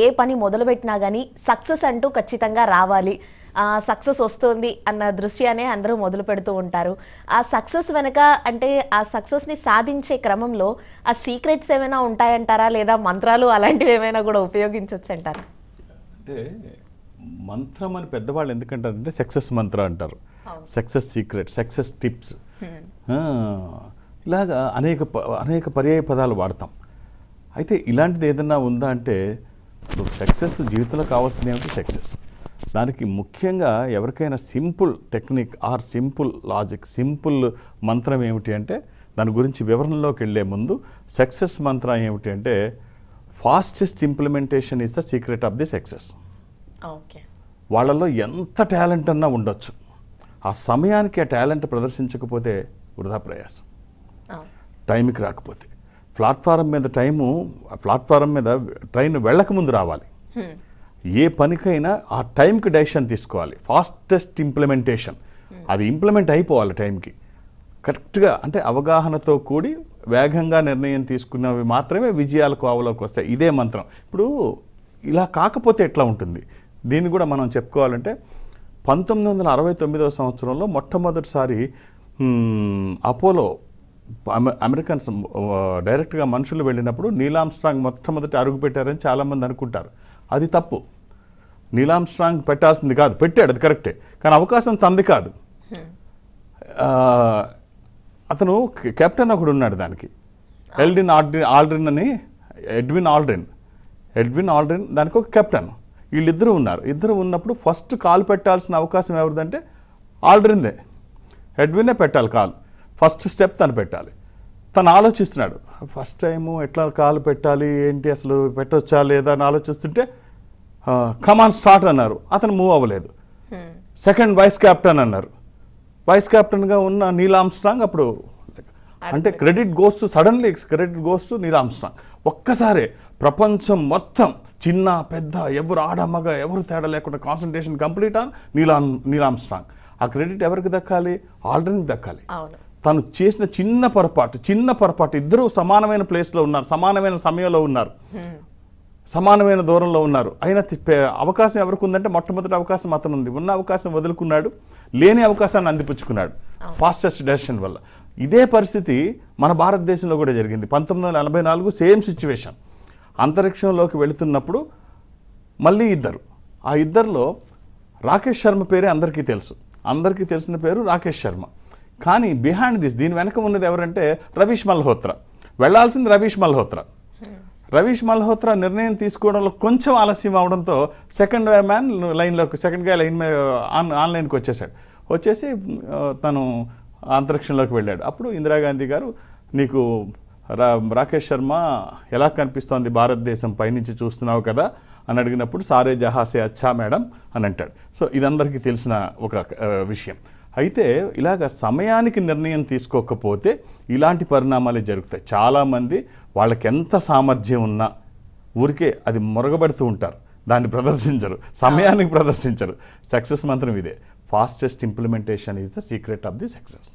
ఏ పని మొదలుపెట్టినా కానీ సక్సెస్ అంటూ ఖచ్చితంగా రావాలి సక్సెస్ వస్తుంది అన్న దృష్ట్యానే అందరూ మొదలు పెడుతూ ఉంటారు ఆ సక్సెస్ వెనక అంటే ఆ సక్సెస్ని సాధించే క్రమంలో ఆ సీక్రెట్స్ ఏమైనా ఉంటాయంటారా లేదా మంత్రాలు అలాంటివి ఏమైనా కూడా ఉపయోగించవచ్చు అంటారా అంటే మంత్రం అని పెద్దవాళ్ళు అంటే సక్సెస్ మంత్ర అంటారు సక్సెస్ సీక్రెట్ సక్సెస్ టిప్స్ ఇలాగా అనేక అనేక పర్యాయ పదాలు వాడతాం అయితే ఇలాంటిది ఏదన్నా ఉందా అంటే ఇప్పుడు సక్సెస్ జీవితంలో కావాల్సింది ఏమిటి సక్సెస్ దానికి ముఖ్యంగా ఎవరికైనా simple technique or simple logic simple మంత్రం ఏమిటి అంటే దాని గురించి వివరణలోకి వెళ్ళే ముందు సక్సెస్ మంత్రం ఏమిటి అంటే fastest implementation is the secret of the success okay వాళ్ళలో ఎంత టాలెంట్ అన్నా ఉండొచ్చు ఆ సమయానికి ఆ టాలెంట్ ప్రదర్శించకపోతే వృధా ప్రయాసం టైంకి రాకపోతే ప్లాట్ఫారం మీద టైము ప్లాట్ఫారం మీద ట్రైన్ వెళ్ళకముందు రావాలి hmm. ఏ పనికైనా ఆ టైంకి డెసిషన్ తీసుకోవాలి ఫాస్టెస్ట్ ఇంప్లిమెంటేషన్ hmm. అది ఇంప్లిమెంట్ అయిపోవాలి టైంకి కరెక్ట్గా అంటే అవగాహనతో కూడి వేగంగా నిర్ణయం తీసుకున్నవి మాత్రమే విజయాలకు అవలోకి వస్తాయి ఇదే మంత్రం ఇప్పుడు ఇలా కాకపోతే ఎట్లా ఉంటుంది దీన్ని కూడా మనం చెప్పుకోవాలంటే పంతొమ్మిది వందల అరవై తొమ్మిదవ సంవత్సరంలో మొట్టమొదటిసారి అపోలో అమెరికన్స్ డైరెక్ట్గా మనుషులు వెళ్ళినప్పుడు స్ట్రాంగ్ మొట్టమొదటి అరుగు పెట్టారని చాలామంది అనుకుంటారు అది తప్పు స్ట్రాంగ్ పెట్టాల్సింది కాదు పెట్టాడు అది కరెక్టే కానీ అవకాశం తంది కాదు అతను కెప్టెన్ ఒకడు ఉన్నాడు దానికి ఎల్డిన్ ఆల్డ్రిన్ ఆల్డ్రిన్ అని ఎడ్విన్ ఆల్డ్రిన్ ఎడ్విన్ ఆల్డ్రిన్ దానికి ఒక కెప్టెన్ వీళ్ళిద్దరూ ఉన్నారు ఇద్దరు ఉన్నప్పుడు ఫస్ట్ కాల్ పెట్టాల్సిన అవకాశం ఎవరిదంటే ఆల్డ్రిందే ఎడ్విన్నే పెట్టాలి కాల్ ఫస్ట్ స్టెప్ తను పెట్టాలి తను ఆలోచిస్తున్నాడు ఫస్ట్ టైము ఎట్లా కాలు పెట్టాలి ఏంటి అసలు పెట్టొచ్చా లేదా అని ఆలోచిస్తుంటే కమాన్ స్టార్ట్ అన్నారు అతను మూవ్ అవ్వలేదు సెకండ్ వైస్ క్యాప్టెన్ అన్నారు వైస్ క్యాప్టెన్గా ఉన్న నీలామ్ ఆమ్స్ట్రాంగ్ అప్పుడు అంటే credit goes to suddenly credit goes to Neil ఒక్కసారే ప్రపంచం మొత్తం చిన్న పెద్ద ఎవరు ఆడమగ ఎవరు తేడా లేకుండా concentration complete on Neil Neil Armstrong ఆ క్రెడిట్ ఎవరికి దక్కాలి ఆల్రెడీ దక్కాలి తను చేసిన చిన్న పొరపాటు చిన్న పొరపాటు ఇద్దరూ సమానమైన ప్లేస్లో ఉన్నారు సమానమైన సమయంలో ఉన్నారు సమానమైన దూరంలో ఉన్నారు అయినా అవకాశం ఎవరికి ఉందంటే మొట్టమొదటి అవకాశం అతను ఉంది ఉన్న అవకాశం వదులుకున్నాడు లేని అవకాశాన్ని అందిపుచ్చుకున్నాడు ఫాస్టెస్ట్ డెసిషన్ వల్ల ఇదే పరిస్థితి మన భారతదేశంలో కూడా జరిగింది పంతొమ్మిది వందల ఎనభై నాలుగు సేమ్ సిచ్యువేషన్ అంతరిక్షంలోకి వెళుతున్నప్పుడు మళ్ళీ ఇద్దరు ఆ ఇద్దరిలో రాకేష్ శర్మ పేరే అందరికీ తెలుసు అందరికీ తెలిసిన పేరు రాకేష్ శర్మ కానీ బిహైండ్ దిస్ దీని వెనక ఉన్నది ఎవరంటే రవీష్ మల్హోత్రా వెళ్లాల్సింది రవీష్ మల్హోత్రా రవీష్ మల్హోత్రా నిర్ణయం తీసుకోవడంలో కొంచెం ఆలస్యం అవడంతో సెకండ్ మ్యాన్ లైన్లోకి సెకండ్ గా లైన్ ఆన్ ఆన్లైన్కి వచ్చేసాడు వచ్చేసి తను అంతరిక్షంలోకి వెళ్ళాడు అప్పుడు ఇందిరాగాంధీ గారు నీకు రా రాకేష్ శర్మ ఎలా కనిపిస్తోంది భారతదేశం పైనుంచి చూస్తున్నావు కదా అని అడిగినప్పుడు సారే జహాసే అచ్చా మేడం అని అంటాడు సో ఇదందరికీ తెలిసిన ఒక విషయం అయితే ఇలాగ సమయానికి నిర్ణయం తీసుకోకపోతే ఇలాంటి పరిణామాలే జరుగుతాయి చాలామంది వాళ్ళకి ఎంత సామర్థ్యం ఉన్నా ఊరికే అది మొరగబడుతూ ఉంటారు దాన్ని ప్రదర్శించరు సమయానికి ప్రదర్శించరు సక్సెస్ మంత్రం ఇదే fastest implementation is the secret of the success